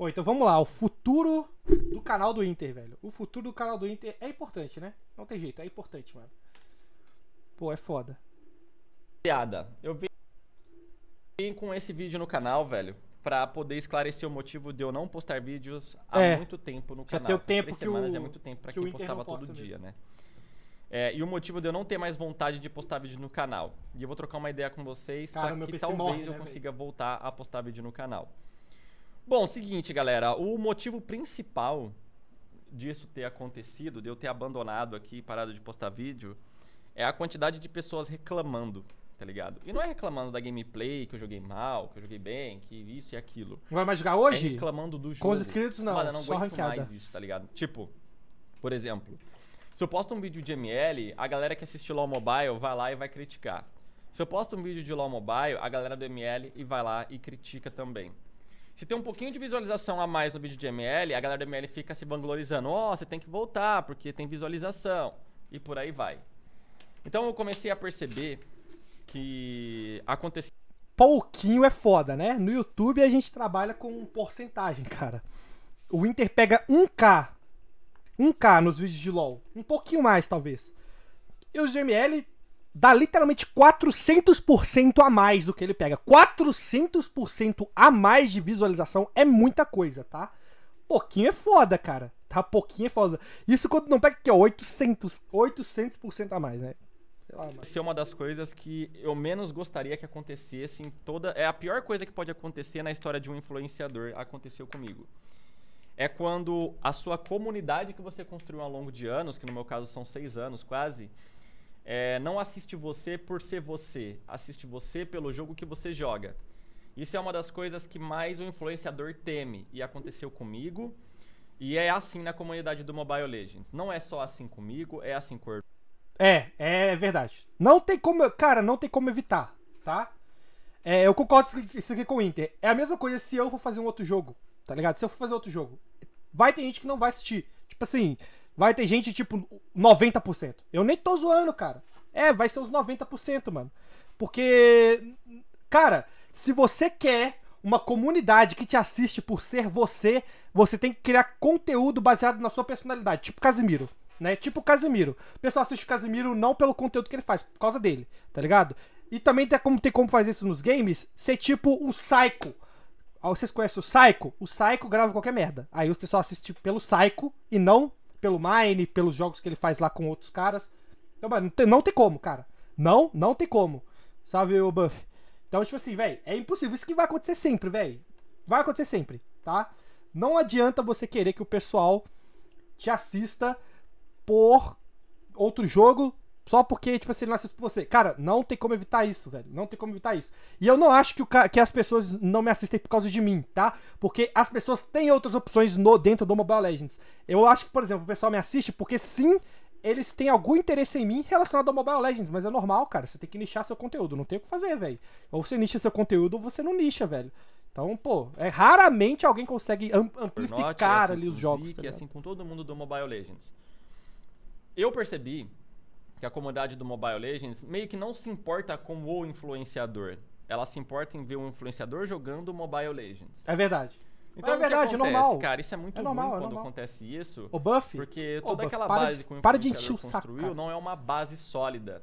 Pô, então vamos lá. O futuro do canal do Inter, velho. O futuro do canal do Inter é importante, né? Não tem jeito, é importante, mano. Pô, é foda. Piada. Eu vim com esse vídeo no canal, velho, pra poder esclarecer o motivo de eu não postar vídeos há é. muito tempo no Já canal. Já tem o tempo Três que semanas é o, é muito tempo pra que quem postava posta todo mesmo. dia, né? É, e o motivo de eu não ter mais vontade de postar vídeo no canal. E eu vou trocar uma ideia com vocês Cara, pra que talvez morre, né, eu consiga véio? voltar a postar vídeo no canal. Bom, seguinte, galera. O motivo principal disso ter acontecido, de eu ter abandonado aqui, parado de postar vídeo, é a quantidade de pessoas reclamando, tá ligado? E não é reclamando da gameplay, que eu joguei mal, que eu joguei bem, que isso e aquilo. Não vai mais jogar hoje? É reclamando do jogo. Com os inscritos não, Mano, não só ranqueada. mais isso, tá ligado? Tipo, por exemplo, se eu posto um vídeo de ML, a galera que assiste LoL Mobile vai lá e vai criticar. Se eu posto um vídeo de LoL Mobile, a galera do ML e vai lá e critica também se tem um pouquinho de visualização a mais no vídeo de ML, a galera do ML fica se vanglorizando. Ó, oh, você tem que voltar porque tem visualização. E por aí vai. Então eu comecei a perceber que aconteceu. Pouquinho é foda, né? No YouTube a gente trabalha com porcentagem, cara. O Inter pega 1K. 1K nos vídeos de LoL. Um pouquinho mais, talvez. E os GML dá literalmente 400% a mais do que ele pega. 400% a mais de visualização é muita coisa, tá? Pouquinho é foda, cara. Tá pouquinho é foda. Isso quando não pega que é 800, 800% a mais, né? Lá, Isso é uma das coisas que eu menos gostaria que acontecesse em toda. É a pior coisa que pode acontecer na história de um influenciador. Aconteceu comigo. É quando a sua comunidade que você construiu ao longo de anos, que no meu caso são seis anos quase, é, não assiste você por ser você, assiste você pelo jogo que você joga. Isso é uma das coisas que mais o influenciador teme e aconteceu comigo. E é assim na comunidade do Mobile Legends. Não é só assim comigo, é assim com É, é verdade. Não tem como, cara, não tem como evitar, tá? É, eu concordo isso aqui com o Inter. É a mesma coisa se eu for fazer um outro jogo, tá ligado? Se eu for fazer outro jogo, vai ter gente que não vai assistir. Tipo assim, Vai ter gente, tipo, 90%. Eu nem tô zoando, cara. É, vai ser os 90%, mano. Porque, cara, se você quer uma comunidade que te assiste por ser você, você tem que criar conteúdo baseado na sua personalidade, tipo Casimiro. Né? Tipo Casimiro. O pessoal assiste o Casimiro não pelo conteúdo que ele faz, por causa dele, tá ligado? E também tem como, tem como fazer isso nos games, ser tipo o Psycho. Ah, vocês conhecem o Psycho? O Psycho grava qualquer merda. Aí o pessoal assiste pelo Psycho e não pelo Mine, pelos jogos que ele faz lá com outros caras. Então, mano, não tem, não tem como, cara. Não, não tem como. Sabe, o Buff? Então, tipo assim, velho, é impossível. Isso que vai acontecer sempre, velho. Vai acontecer sempre, tá? Não adianta você querer que o pessoal te assista por outro jogo só porque, tipo assim, ele nasceu por você. Cara, não tem como evitar isso, velho. Não tem como evitar isso. E eu não acho que, o, que as pessoas não me assistem por causa de mim, tá? Porque as pessoas têm outras opções no dentro do Mobile Legends. Eu acho que, por exemplo, o pessoal me assiste porque sim, eles têm algum interesse em mim relacionado ao Mobile Legends, mas é normal, cara. Você tem que nichar seu conteúdo, não tem o que fazer, velho. Ou você nicha seu conteúdo ou você não nicha, velho. Então, pô, é raramente alguém consegue amplificar é assim, ali os jogos. Tá é assim com todo mundo do Mobile Legends. Eu percebi que a comunidade do Mobile Legends meio que não se importa com o influenciador. Ela se importa em ver um influenciador jogando Mobile Legends. É verdade. Então, é verdade, acontece, é normal. Cara, isso é muito é normal, ruim é quando normal. acontece isso. O buff? Porque toda buff, aquela base que o para de encher o saco, não é uma base sólida.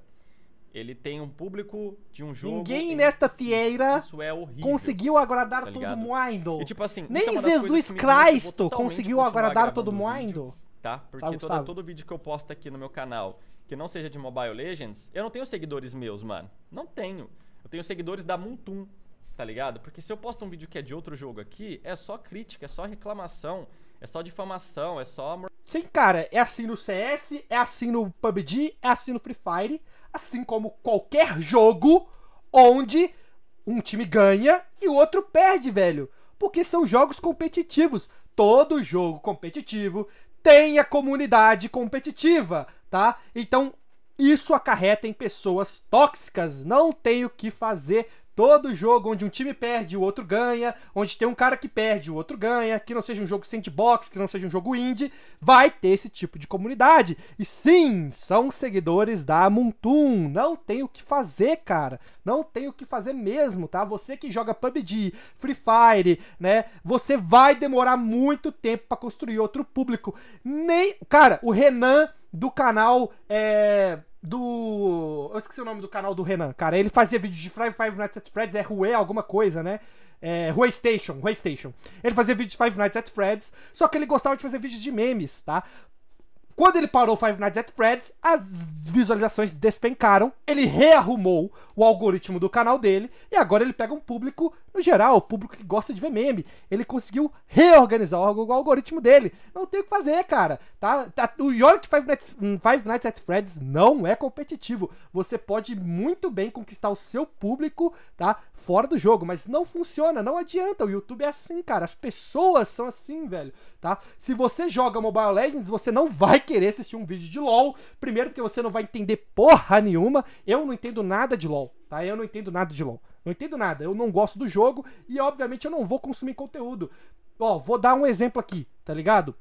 Ele tem um público de um jogo. Ninguém nesta fieira isso é horrível, conseguiu agradar tá todo mundo. E, tipo assim, Nem é Jesus Cristo tipo, conseguiu agradar todo mundo tá? Porque Sabe, todo vídeo que eu posto aqui no meu canal, que não seja de Mobile Legends, eu não tenho seguidores meus, mano. Não tenho. Eu tenho seguidores da Muntum, tá ligado? Porque se eu posto um vídeo que é de outro jogo aqui, é só crítica, é só reclamação, é só difamação, é só... Sim, cara, é assim no CS, é assim no PUBG, é assim no Free Fire, assim como qualquer jogo onde um time ganha e o outro perde, velho. Porque são jogos competitivos. Todo jogo competitivo tem a comunidade competitiva, tá? Então, isso acarreta em pessoas tóxicas, não tem o que fazer. Todo jogo onde um time perde, o outro ganha, onde tem um cara que perde, o outro ganha, que não seja um jogo sandbox, que não seja um jogo indie, vai ter esse tipo de comunidade. E sim, são seguidores da Moontoon. Não tem o que fazer, cara. Não tem o que fazer mesmo, tá? Você que joga PUBG, Free Fire, né? Você vai demorar muito tempo para construir outro público. Nem, cara, o Renan do canal é do. Eu esqueci o nome do canal do Renan, cara. Ele fazia vídeo de Five, Five Nights at Freddy's, é Rue alguma coisa, né? É, Rue Station, Rue Station. Ele fazia vídeo de Five Nights at Freddy's, só que ele gostava de fazer vídeos de memes, tá? Quando ele parou Five Nights at Freddy's, as visualizações despencaram, ele rearrumou o algoritmo do canal dele e agora ele pega um público no geral, o público que gosta de ver meme. Ele conseguiu reorganizar o algoritmo dele. Não tem o que fazer, cara. Tá? tá o York Five Nights, hum, Five Nights at Freddy's não é competitivo. Você pode muito bem conquistar o seu público, tá? Fora do jogo, mas não funciona, não adianta. O YouTube é assim, cara. As pessoas são assim, velho, tá? Se você joga Mobile Legends, você não vai querer assistir um vídeo de LOL. Primeiro, porque você não vai entender porra nenhuma. Eu não entendo nada de LOL, tá? Eu não entendo nada de LOL. Não entendo nada. Eu não gosto do jogo e, obviamente, eu não vou consumir conteúdo. Ó, vou dar um exemplo aqui, tá ligado?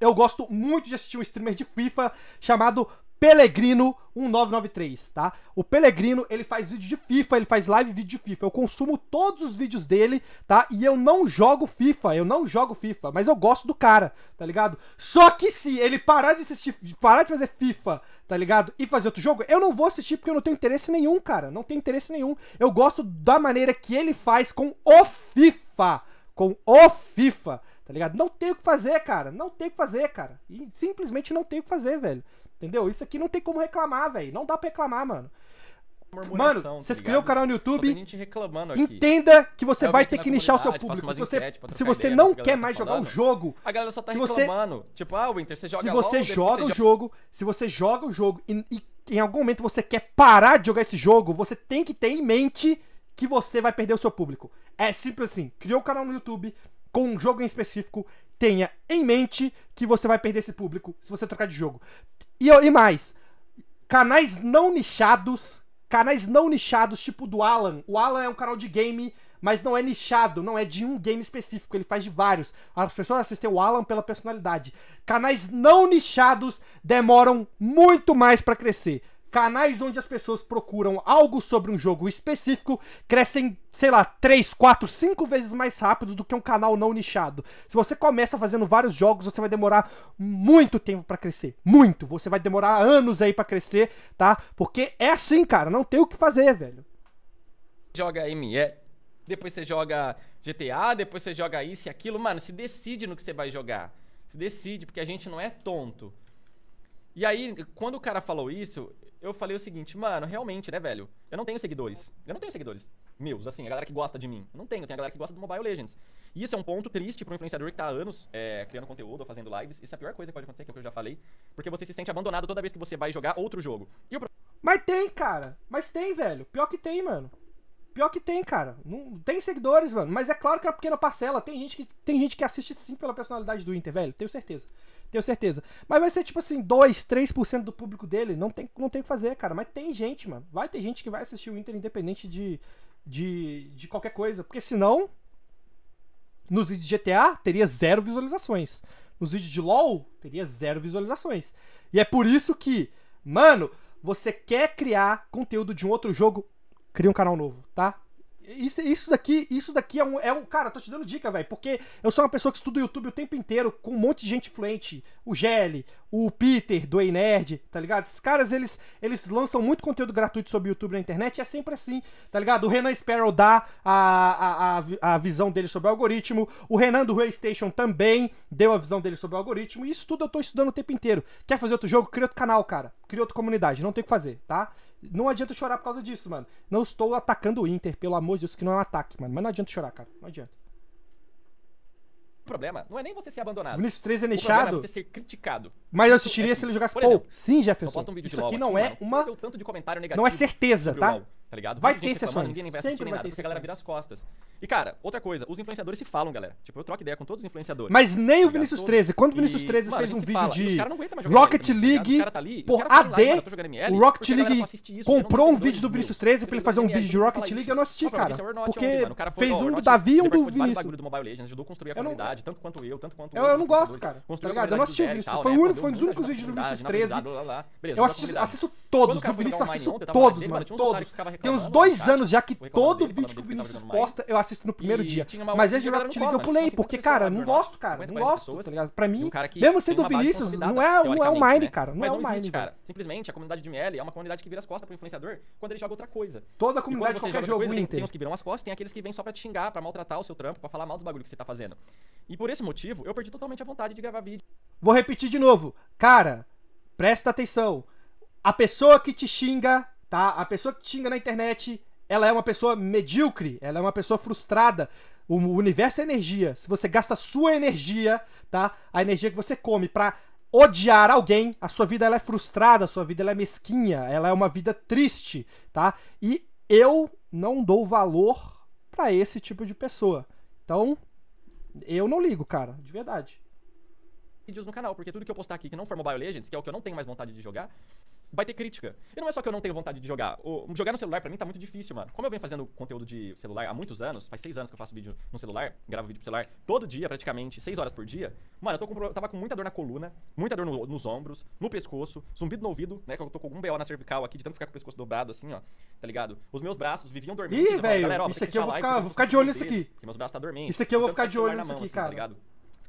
Eu gosto muito de assistir um streamer de FIFA chamado Pelegrino 1993, tá? O Pelegrino, ele faz vídeo de FIFA, ele faz live vídeo de FIFA. Eu consumo todos os vídeos dele, tá? E eu não jogo FIFA, eu não jogo FIFA, mas eu gosto do cara, tá ligado? Só que se ele parar de assistir, parar de fazer FIFA, tá ligado? E fazer outro jogo, eu não vou assistir porque eu não tenho interesse nenhum, cara. Não tenho interesse nenhum. Eu gosto da maneira que ele faz com o FIFA, com o FIFA, tá ligado? Não tem o que fazer, cara. Não tem o que fazer, cara. E simplesmente não tem o que fazer, velho. Entendeu? Isso aqui não tem como reclamar, velho. Não dá pra reclamar, mano. Mano, tá criam inscreveu o canal no YouTube. Entenda que você é, vai ter que nichar o seu público. Se você, se você ideia, não quer tá mais jogar o jogo. A galera só tá se você, reclamando. Tipo, ah, Winter, você joga Se você joga você o jogo, se você joga o jogo e, e em algum momento você quer parar de jogar esse jogo, você tem que ter em mente que você vai perder o seu público. É simples assim. Criou o um canal no YouTube com um jogo em específico, tenha em mente que você vai perder esse público se você trocar de jogo. E, e mais, canais não nichados, canais não nichados tipo do Alan. O Alan é um canal de game mas não é nichado, não é de um game específico, ele faz de vários. As pessoas assistem o Alan pela personalidade. Canais não nichados demoram muito mais para crescer canais onde as pessoas procuram algo sobre um jogo específico crescem, sei lá, 3, 4, 5 vezes mais rápido do que um canal não nichado. Se você começa fazendo vários jogos, você vai demorar muito tempo para crescer, muito. Você vai demorar anos aí para crescer, tá? Porque é assim, cara, não tem o que fazer, velho. Joga ME, depois você joga GTA, depois você joga isso e aquilo, mano, se decide no que você vai jogar. Se decide, porque a gente não é tonto. E aí, quando o cara falou isso, eu falei o seguinte, mano, realmente, né, velho? Eu não tenho seguidores. Eu não tenho seguidores meus, assim, a galera que gosta de mim. Eu não tenho, tem a galera que gosta do Mobile Legends. E isso é um ponto triste para um influenciador que tá há anos é, criando conteúdo ou fazendo lives. Isso é a pior coisa que pode acontecer, que, é que eu já falei. Porque você se sente abandonado toda vez que você vai jogar outro jogo. O... Mas tem, cara. Mas tem, velho. Pior que tem, mano. Pior que tem, cara. Não tem seguidores, mano. Mas é claro que é uma pequena parcela. Tem gente que, tem gente que assiste sim pela personalidade do Inter, velho. Tenho certeza. Tenho certeza. Mas vai ser tipo assim, 2, 3% do público dele. Não tem, não tem o que fazer, cara. Mas tem gente, mano. Vai ter gente que vai assistir o Inter independente de, de, de qualquer coisa. Porque senão, nos vídeos de GTA, teria zero visualizações. Nos vídeos de LoL, teria zero visualizações. E é por isso que, mano, você quer criar conteúdo de um outro jogo, Cria um canal novo, tá? Isso, isso daqui, isso daqui é um, é um. Cara, tô te dando dica, velho. Porque eu sou uma pessoa que estuda o YouTube o tempo inteiro com um monte de gente influente. O Gelli, o Peter do Ei Nerd, tá ligado? Esses caras, eles, eles lançam muito conteúdo gratuito sobre o YouTube na internet e é sempre assim, tá ligado? O Renan Sparrow dá a, a, a, visão dele sobre o algoritmo, o Renan do Station também deu a visão dele sobre o algoritmo, e isso tudo eu tô estudando o tempo inteiro. Quer fazer outro jogo? Cria outro canal, cara. Cria outra comunidade, não tem o que fazer, tá? Não adianta chorar por causa disso, mano. Não estou atacando o Inter, pelo amor de Deus, que não é um ataque, mano. Mas não adianta chorar, cara. Não adianta problema não é nem você ser abandonado. Vinicius 13 é nichado. é você ser criticado. Mas eu assistiria é se ele jogasse Paul. Exemplo, Sim, Jefferson. Um isso aqui não aqui, é mano, uma. Não, tanto de comentário negativo não é certeza, tá? LOL, tá ligado? Vai ter sessões. Ninguém investe Sempre vai nada, ter a galera vira as costas. E, cara, outra coisa, os influenciadores se falam, galera. Tipo, eu troco ideia com todos os influenciadores. Mas nem tá o Vinicius 13. Quando o Vinicius 13 fez um vídeo de Rocket League por AD, o Rocket League comprou um vídeo do Vinicius 13 pra ele fazer um vídeo de Rocket League eu não assisti, cara. Porque fez um do Davi e um do Vinícius. Eu não, tanto quanto eu, tanto quanto Eu, eu não gosto, cara. Tá ligado? Eu não assisti o Vinícius. Foi um, né? foi um dos tá únicos vídeos do Vinícius 13. Eu tá assisto, todos do tá Vinícius, assisto todos, mano. Todos. Tem uns dois anos já que todo vídeo que o Vinícius posta, eu assisto no primeiro dia. Mas esse Rocket League eu pulei, porque, cara, não gosto, cara. Não gosto, tá ligado? Pra mim, mesmo sendo o Vinícius, não é o é né? Mine, cara. Não é o Mine, cara. Simplesmente, a comunidade de ML é uma comunidade que vira as costas pro influenciador quando ele joga outra coisa. Toda a comunidade de qualquer jogo, inteiro tem, uns os que viram as costas, tem aqueles que vêm só pra te xingar, pra maltratar o seu trampo, pra falar mal dos bagulho que você tá fazendo. E por esse motivo, eu perdi totalmente a vontade de gravar vídeo. Vou repetir de novo. Cara, presta atenção. A pessoa que te xinga, tá? A pessoa que te xinga na internet, ela é uma pessoa medíocre, ela é uma pessoa frustrada. O universo é energia. Se você gasta sua energia, tá? A energia que você come pra odiar alguém, a sua vida ela é frustrada, a sua vida ela é mesquinha, ela é uma vida triste, tá? E eu não dou valor para esse tipo de pessoa. Então, eu não ligo, cara, de verdade. Vídeos no canal, porque tudo que eu postar aqui que não for Mobile Legends, que é o que eu não tenho mais vontade de jogar, vai ter crítica. E não é só que eu não tenho vontade de jogar. O, jogar no celular para mim tá muito difícil, mano. Como eu venho fazendo conteúdo de celular há muitos anos, faz seis anos que eu faço vídeo no celular, gravo vídeo pro celular todo dia praticamente, seis horas por dia. Mano, eu com, tava com muita dor na coluna, muita dor no, nos ombros, no pescoço, zumbido no ouvido, né? Que eu tô com algum BO na cervical aqui, de tanto ficar com o pescoço dobrado assim, ó. Tá ligado? Os meus braços viviam dormindo. Ih, velho, isso aqui eu vou ficar, vou ficar de olho nisso aqui. Porque meus braços tá dormindo. Isso aqui eu vou então, ficar de olho nisso aqui, assim, tá cara. Tá ligado?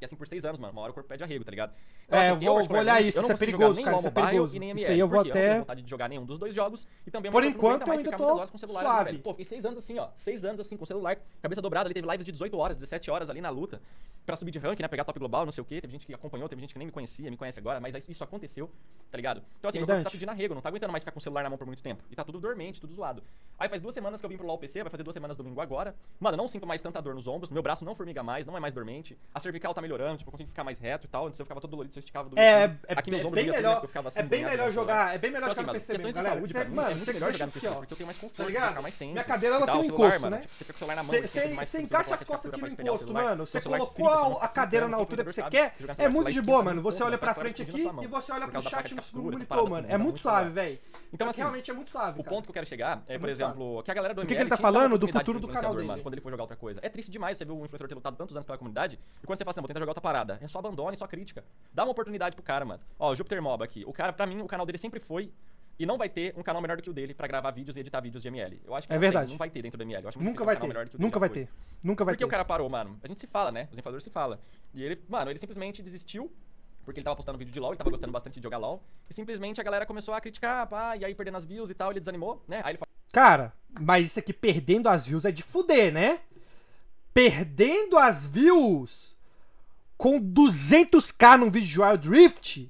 assim por seis anos, mano. Uma hora o corpo pede arrego, tá ligado? Então, é, assim, eu é vou, olhar isso. isso é perigoso, cara. Isso é perigoso. E nem isso aí eu vou até. Eu vontade de jogar nenhum dos dois jogos. E também, por enquanto, eu ainda tô com celular, né, suave. Pô, fiquei seis anos assim, ó. Seis anos assim, com celular, cabeça dobrada. Ali teve lives de 18 horas, 17 horas ali na luta. Pra subir de rank, né? Pegar top global, não sei o quê. Teve gente que acompanhou, teve gente que nem me conhecia, me conhece agora. Mas isso aconteceu, tá ligado? Então, assim, meu corpo tá pedindo arrego. Não tá aguentando mais ficar com o celular na mão por muito tempo. E tá tudo dormente, tudo zoado. Aí faz duas semanas que eu vim pro LoL PC, vai fazer duas semanas domingo agora. Mano, não sinto mais tanta dor nos ombros, meu braço não formiga mais, não é mais dormente. A cervical tá melhorando, tipo, eu consegui ficar mais reto e tal. Antes eu ficava todo dolorido, você esticava do É, né? é, Aqui é ombros bem melhor, eu ficava é assim, é bem melhor então, assim, jogar, é bem é, melhor jogar no PC mesmo, galera. Saúde, você, mano, melhor jogar no PC, porque eu tenho mais conforto, ficar tá mais tempo. Minha cadeira, ela tem um encosto, né? Você fica com o celular tipo, na mão, você né? encaixa as costas aqui no encosto, mano. Você né? colocou a cadeira na altura que você quer, é muito de boa, mano. Você olha pra frente aqui e você olha pro chat no segundo monitor, mano. É muito suave, velho. Então, assim, realmente é muito suave. O ponto que eu quero chegar é, por exemplo, que a galera do O que ele tá falando do futuro do canal dele? Quando ele for jogar outra coisa. É triste demais você ver o influenciador ter lutado tantos anos pela comunidade e quando você fala assim, vou jogar outra parada. É só abandone, só crítica. Dá uma oportunidade pro cara, mano. Ó, o Jupiter Mob aqui. O cara, pra mim, o canal dele sempre foi e não vai ter um canal melhor do que o dele para gravar vídeos e editar vídeos de ML. Eu acho que é não, verdade. Tem, não vai ter dentro do ML. Eu acho que Nunca, vai ter. Nunca vai ter. Nunca vai ter. Porque o cara parou, mano. A gente se fala, né? Os infladores se fala. E ele, mano, ele simplesmente desistiu porque ele tava postando vídeo de LoL, ele tava gostando bastante de jogar LoL. E simplesmente a galera começou a criticar, pá, e aí perdendo as views e tal, ele desanimou, né? Aí ele fala... Cara, mas isso aqui perdendo as views é de fuder, né? Perdendo as views com 200k num vídeo de Wild Rift,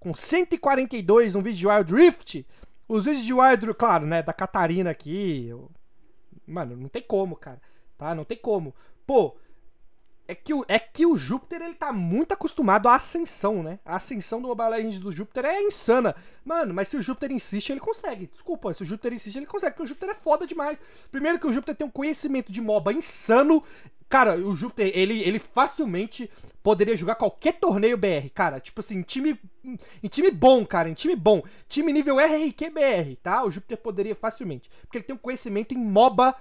com 142 num vídeo de Wild Rift, os vídeos de Wild Rift, claro, né, da Catarina aqui, eu... mano, não tem como, cara, tá? Não tem como. Pô, é que, o, é que o Júpiter ele tá muito acostumado à ascensão, né? A ascensão do Mobile Legends do Júpiter é insana. Mano, mas se o Júpiter insiste, ele consegue. Desculpa, se o Júpiter insiste, ele consegue, porque o Júpiter é foda demais. Primeiro que o Júpiter tem um conhecimento de MOBA insano Cara, o Júpiter, ele, ele facilmente poderia jogar qualquer torneio BR, cara. Tipo assim, em time, em time bom, cara, em time bom. Time nível RRQ BR, tá? O Júpiter poderia facilmente. Porque ele tem um conhecimento em MOBA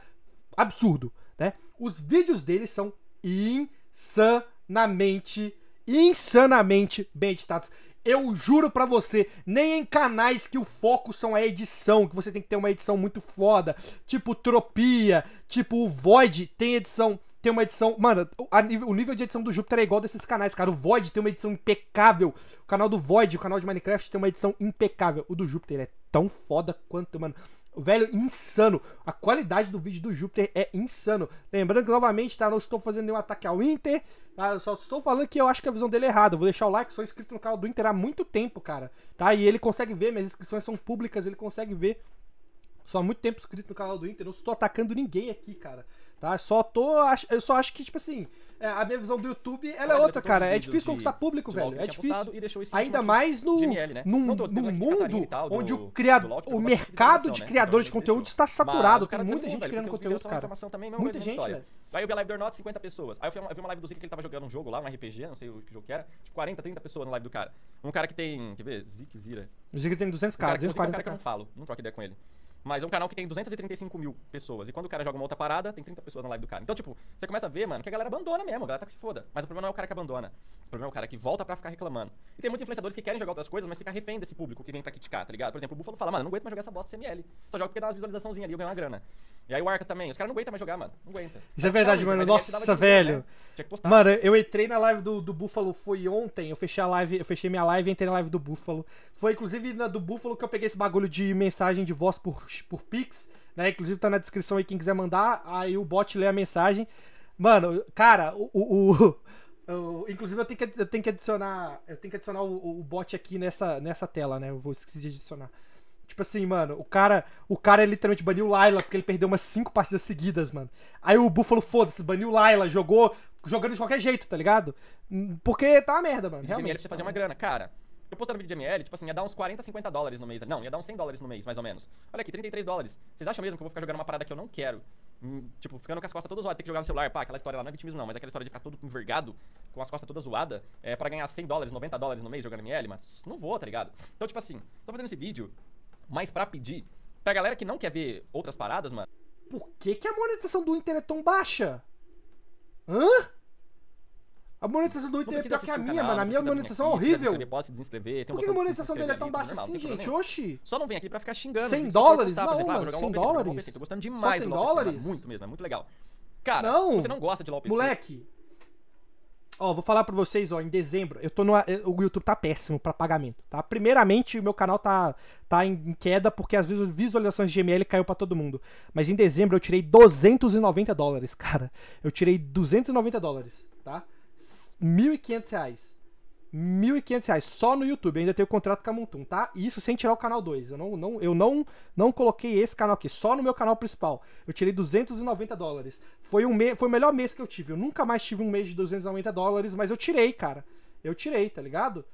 absurdo, né? Os vídeos dele são insanamente, insanamente bem editados. Eu juro para você, nem em canais que o foco são a edição, que você tem que ter uma edição muito foda, tipo Tropia, tipo o Void, tem edição tem uma edição. Mano, o nível de edição do Júpiter é igual desses canais, cara. O Void tem uma edição impecável. O canal do Void, o canal de Minecraft, tem uma edição impecável. O do Júpiter é tão foda quanto, mano. Velho, insano. A qualidade do vídeo do Júpiter é insano. Lembrando que, novamente, tá? Não estou fazendo nenhum ataque ao Inter. Tá? Eu só estou falando que eu acho que a visão dele é errada. vou deixar o like, sou inscrito no canal do Inter há muito tempo, cara. Tá? E ele consegue ver, minhas inscrições são públicas, ele consegue ver. Sou há muito tempo inscrito no canal do Inter, não estou atacando ninguém aqui, cara. Tá? Só tô. Eu só acho que, tipo assim, é, a minha visão do YouTube ela é outra, cara. É difícil conquistar público, de velho. É difícil. Ainda mais no, GML, né? num, mundo tal, do, onde o, criado do o mercado de né? criadores né? de conteúdo está saturado. Tem muita gente criando conteúdo, cara. Também, muita gente, velho. Aí eu vi a live do Arnott, 50 pessoas. Aí eu vi, uma, eu vi uma live do Zika que ele tava jogando um jogo lá, um RPG, não sei o que jogo que era. Tipo, 40, 30 pessoas na live do cara. Um cara que tem, quer ver? Zika Zira. O Zika tem 200 caras, 240 é um cara que eu não falo, não troco ideia com ele. Mas é um canal que tem 235 mil pessoas. E quando o cara joga uma outra parada, tem 30 pessoas na live do cara. Então, tipo, você começa a ver, mano, que a galera abandona mesmo. A galera tá que se foda. Mas o problema não é o cara que abandona. O problema é o cara que volta pra ficar reclamando. E tem muitos influenciadores que querem jogar outras coisas, mas fica refém desse público que vem pra criticar, tá ligado? Por exemplo, o Buffalo fala, mano, não aguento mais jogar essa bosta CML. Só joga porque dá uma visualizaçãozinha ali, eu ganho uma grana. E aí o Arca também. Os caras não aguentam mais jogar, mano. Não aguenta. Isso é verdade, mano. Nossa, velho. Né? Mano, eu entrei na live do, do Buffalo, foi ontem. Eu fechei a live, eu fechei minha live e entrei na live do Buffalo. Foi inclusive na do Buffalo que eu peguei esse bagulho de mensagem de voz por por Pix, né? Inclusive tá na descrição aí quem quiser mandar, aí o bot lê a mensagem. Mano, cara, o, o, o, inclusive eu tenho que eu tenho que adicionar, eu tenho que adicionar o, o bot aqui nessa nessa tela, né? Eu vou esquecer de adicionar. Tipo assim, mano, o cara, o cara literalmente baniu Laila porque ele perdeu umas cinco partidas seguidas, mano. Aí o Buffalo, foda-se, baniu Laila, jogou, jogando de qualquer jeito, tá ligado? Porque tá uma merda, mano, realmente. ele precisa fazer uma grana, cara. Eu postando vídeo de ML, tipo assim, ia dar uns 40, 50 dólares no mês. Né? Não, ia dar uns 100 dólares no mês, mais ou menos. Olha aqui, 33 dólares. Vocês acham mesmo que eu vou ficar jogando uma parada que eu não quero? Hum, tipo, ficando com as costas todas zoadas, tem que jogar no celular, pá, aquela história lá não é vitimismo não, mas aquela história de ficar todo envergado, com as costas todas zoadas, é, pra ganhar 100 dólares, 90 dólares no mês jogando ML, mas não vou, tá ligado? Então, tipo assim, tô fazendo esse vídeo, mas pra pedir, pra galera que não quer ver outras paradas, mano. Por que, que a monetização do é tão baixa? Hã? A monetização do Twitter é pior que a minha, mano. A minha monetização é horrível. Pode se desinscrever, tem um Por que a monetização dele é tão baixa assim, gente? Oxi! Só não vem aqui pra ficar xingando. 100 é dólares? Não, mano, 100 é é dólares? Tô gostando demais do dólares? Muito mesmo, é muito legal. Cara, não. você não gosta de LoL Moleque, Ó, vou falar pra vocês, ó, em dezembro, eu tô no. Eh, o YouTube tá péssimo pra pagamento, tá? Primeiramente, o meu canal tá, tá em queda porque as visualizações de GML caiu para todo mundo. Mas em dezembro eu tirei 290 dólares, cara. Eu tirei 290 dólares, tá? 1.500 reais. 1.500 reais só no YouTube. Eu ainda tenho contrato com a Montum, tá? E isso sem tirar o canal 2. Eu, não, não, eu não, não coloquei esse canal aqui, só no meu canal principal. Eu tirei 290 dólares. Foi, um me... Foi o melhor mês que eu tive. Eu nunca mais tive um mês de 290 dólares, mas eu tirei, cara. Eu tirei, tá ligado?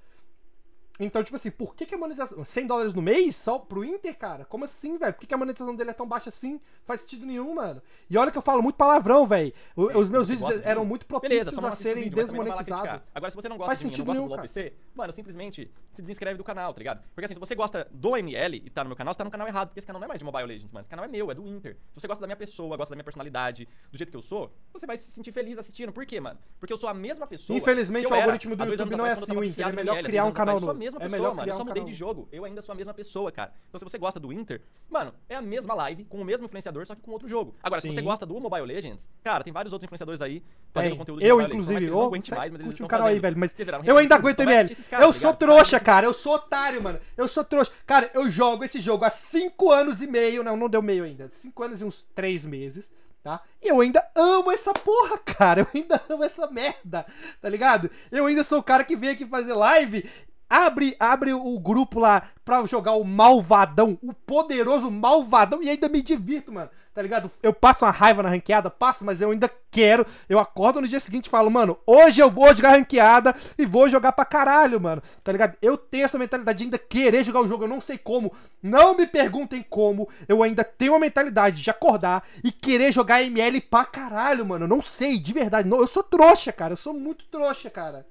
Então, tipo assim, por que, que a monetização. 100 dólares no mês só pro Inter, cara? Como assim, velho? Por que, que a monetização dele é tão baixa assim? Faz sentido nenhum, mano. E olha que eu falo muito palavrão, velho. Os meus vídeos gosta, eram muito propícios Beleza, a serem desmonetizados. Agora, se você não gosta Faz de mim, sentido não gosta nenhum, do LOL mano, simplesmente se desinscreve do canal, tá ligado? Porque assim, se você gosta do ML e tá no meu canal, você tá no canal errado. Porque esse canal não é mais de Mobile Legends, mano. Esse canal é meu, é do Inter. Se você gosta da minha pessoa, gosta da minha personalidade, do jeito que eu sou, você vai se sentir feliz assistindo. Por quê, mano? Porque eu sou a mesma pessoa. Infelizmente, o algoritmo do YouTube não é assim, o Inter. É melhor criar um canal novo mesma é pessoa, mano. Eu só um mudei canal... de jogo. Eu ainda sou a mesma pessoa, cara. Então, se você gosta do Inter, mano, é a mesma live, com o mesmo influenciador, só que com outro jogo. Agora, Sim. se você gosta do Mobile Legends, cara, tem vários outros influenciadores aí fazendo tem. conteúdo de Eu, inclusive, Legends, eu aguento mais, mas eles o canal aí, velho. Mas eu ainda aguento, ML. eu tá sou trouxa, cara. Eu sou otário, mano. Eu sou trouxa. Cara, eu jogo esse jogo há cinco anos e meio. Não, não deu meio ainda. cinco anos e uns três meses tá? E eu ainda amo essa porra, cara. Eu ainda amo essa merda, tá ligado? Eu ainda sou o cara que vem aqui fazer live abre, abre o grupo lá pra jogar o malvadão, o poderoso malvadão, e ainda me divirto, mano. Tá ligado? Eu passo uma raiva na ranqueada, passo, mas eu ainda quero. Eu acordo no dia seguinte e falo, mano, hoje eu vou jogar ranqueada e vou jogar pra caralho, mano. Tá ligado? Eu tenho essa mentalidade de ainda querer jogar o jogo, eu não sei como. Não me perguntem como. Eu ainda tenho a mentalidade de acordar e querer jogar ML pra caralho, mano. Eu não sei, de verdade. Não, eu sou trouxa, cara. Eu sou muito trouxa, cara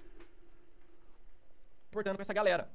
importando com essa galera.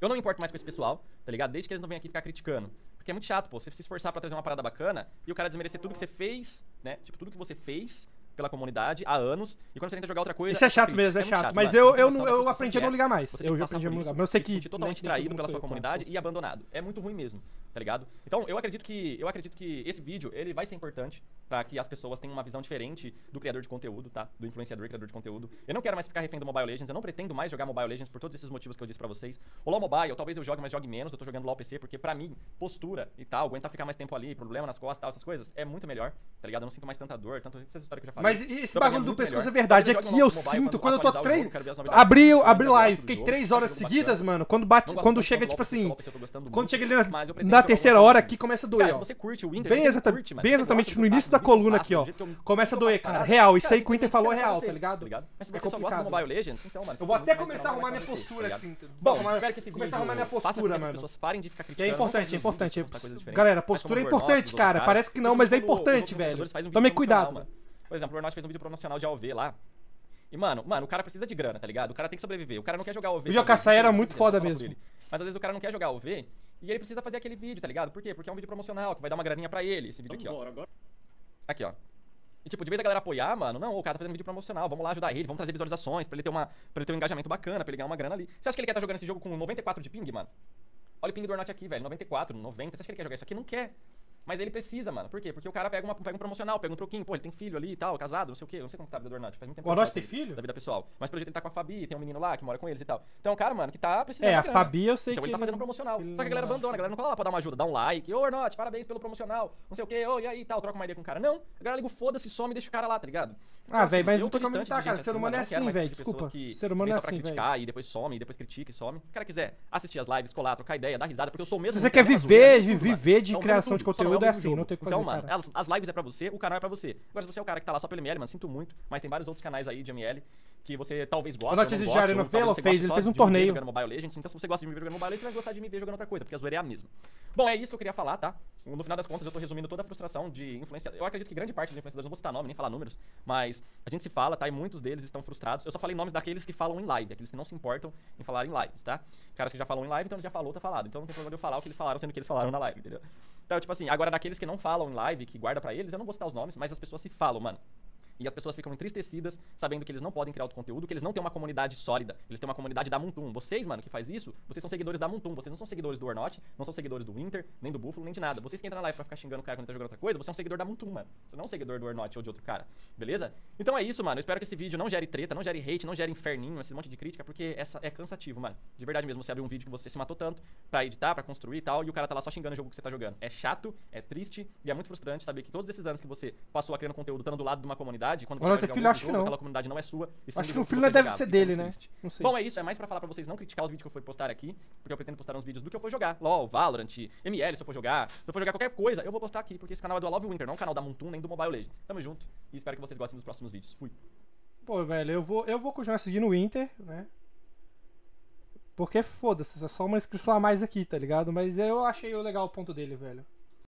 Eu não me importo mais com esse pessoal, tá ligado? Desde que eles não venham aqui ficar criticando. Porque é muito chato, pô. Você se esforçar para trazer uma parada bacana e o cara desmerecer tudo que você fez, né? Tipo, tudo que você fez pela comunidade há anos. E quando você tenta jogar outra coisa. Isso é chato mesmo, é, é chato. chato mas eu, eu, eu aprendi a não é. ligar mais. Eu já aprendi a não ligar. Mas eu sei que. totalmente traído pela sua comunidade e abandonado. É muito ruim mesmo tá ligado? Então, eu acredito que eu acredito que esse vídeo, ele vai ser importante para que as pessoas tenham uma visão diferente do criador de conteúdo, tá? Do influenciador e criador de conteúdo. Eu não quero mais ficar refém do Mobile Legends, eu não pretendo mais jogar Mobile Legends por todos esses motivos que eu disse para vocês. O LoL Mobile, talvez eu jogue, mas jogue menos, eu tô jogando LoL PC porque para mim, postura e tal, aguentar ficar mais tempo ali, problema nas costas, tal, essas coisas, é muito melhor, tá ligado? Eu não sinto mais tanta dor, tanto essas histórias que eu já falei. Mas esse então, é bagulho do pescoço melhor. é verdade, é que eu, sinto quando, quando eu tô três abriu abri live, fiquei três horas seguidas, mano, quando bate, quando chega tipo assim, quando chega ali na a terceira hora aqui começa a doer, cara, ó. você curte o Inter, bem, exata, curte, bem exatamente no início da coluna aqui, ó. Começa a doer, cara. Real, isso aí que o Inter falou é real, tá ligado? Mas você só gosta do Mobile Legends, então, mano... Eu vou até começar a arrumar minha postura, assim. Bom, tá começar a arrumar minha postura, mano. pessoas parem de ficar é criticando. É importante, é importante. Galera, postura é importante, cara. Parece que não, mas é importante, velho. Tome cuidado. Por exemplo, o Bernard fez um vídeo promocional de AOV lá. E, mano, mano, o cara precisa de grana, tá ligado? O cara tem que sobreviver. O cara não quer jogar OV. O Yokassai era muito foda mesmo. Mas às vezes o cara não quer jogar OV e ele precisa fazer aquele vídeo, tá ligado? Por quê? Porque é um vídeo promocional, que vai dar uma graninha pra ele, esse vídeo vamos aqui, embora, ó. Agora. Aqui, ó. E tipo, de vez a galera apoiar, mano, não, o cara tá fazendo vídeo promocional, vamos lá ajudar ele, vamos trazer visualizações pra ele ter uma para ele ter um engajamento bacana, pra ele ganhar uma grana ali. Você acha que ele quer estar tá jogando esse jogo com 94 de ping, mano? Olha o ping do Ornat aqui, velho, 94, 90. Você acha que ele quer jogar isso aqui? Não quer. Mas ele precisa, mano. Por quê? Porque o cara pega, uma, pega um promocional, pega um troquinho, pô, ele tem filho ali e tal, casado, não sei o quê. Eu não sei como tá a vida do Ornato. Faz muito tempo. O Ornato tem filho? Da vida pessoal. Mas pelo jeito ele tá com a Fabi, tem um menino lá que mora com eles e tal. Então, o cara, mano, que tá precisando. É, a Fabi eu sei então, que. Então ele tá fazendo um promocional. Ele... Só que a galera abandona, a galera não cola lá pra dar uma ajuda, dá um like. Ô, oh, parabéns pelo promocional, não sei o quê, ô, e aí tal, troca uma ideia com o cara. Não, a galera liga foda-se, some e deixa o cara lá, tá ligado? Ah, então, ah, assim, velho, mas eu tô distante tá, cara. ser assim, humano é assim, velho. Tipo desculpa. Ser humano é assim. criticar e depois some, e depois critica e some. O cara quiser assistir as lives, colar, trocar ideia, dar risada, porque eu sou mesmo. você quer viver, viver de então, criação de conteúdo conteúdo é, é assim, não tem o que então, fazer. Então, mano, as, as, lives é pra você, o canal é pra você. Agora, se você é o cara que tá lá só pelo ML, mano, sinto muito, mas tem vários outros canais aí de ML que você talvez goste. As notícias diárias no Fela fez, ele fez um torneio. Jogando Mobile Legends, então se você gosta de me ver jogando Mobile Legends, você vai gostar de me ver jogando outra coisa, porque a zoeira é a mesma. Bom, é isso que eu queria falar, tá? No final das contas, eu tô resumindo toda a frustração de influenciadores. Eu acredito que grande parte dos influenciadores, não vou citar nome, nem falar números, mas a gente se fala, tá? E muitos deles estão frustrados. Eu só falei nomes daqueles que falam em live, aqueles que não se importam em falar em lives, tá? Caras que já falam em live, então já falou, tá falado. Então não tem problema de eu falar o que eles falaram, sendo que eles falaram na live, entendeu? Então, tipo assim, agora daqueles que não falam em live, que guarda para eles, eu não vou citar os nomes, mas as pessoas se falam, mano. E as pessoas ficam entristecidas, sabendo que eles não podem criar outro conteúdo, que eles não têm uma comunidade sólida. Eles têm uma comunidade da Muntum. Vocês, mano, que faz isso, vocês são seguidores da Muntum. Vocês não são seguidores do Ornot, não são seguidores do Winter, nem do Buffalo, nem de nada. Vocês que entram na live pra ficar xingando o cara quando tá jogando outra coisa, você é um seguidor da Muntum, mano. Você não é um seguidor do Ornot ou de outro cara. Beleza? Então é isso, mano. Eu espero que esse vídeo não gere treta, não gere hate, não gere inferninho, esse monte de crítica, porque essa é cansativo, mano. De verdade mesmo, você abre um vídeo que você se matou tanto pra editar, pra construir e tal, e o cara tá lá só xingando o jogo que você tá jogando. É chato, é triste e é muito frustrante saber que todos esses anos que você passou criando conteúdo, estando do lado de uma comunidade, comunidade, quando você filho, acho jogo, que não. aquela comunidade não é sua. acho que o filho não é deve ser dele, é né? Não sei. Bom, é isso. É mais pra falar pra vocês não criticar os vídeos que eu for postar aqui, porque eu pretendo postar uns vídeos do que eu for jogar. LOL, Valorant, ML, se eu for jogar, se eu for jogar qualquer coisa, eu vou postar aqui, porque esse canal é do Love Winter, não é o canal da Montun nem do Mobile Legends. Tamo junto e espero que vocês gostem dos próximos vídeos. Fui. Pô, velho, eu vou, eu vou continuar seguindo o Inter, né? Porque foda-se, é só uma inscrição a mais aqui, tá ligado? Mas eu achei legal o ponto dele, velho.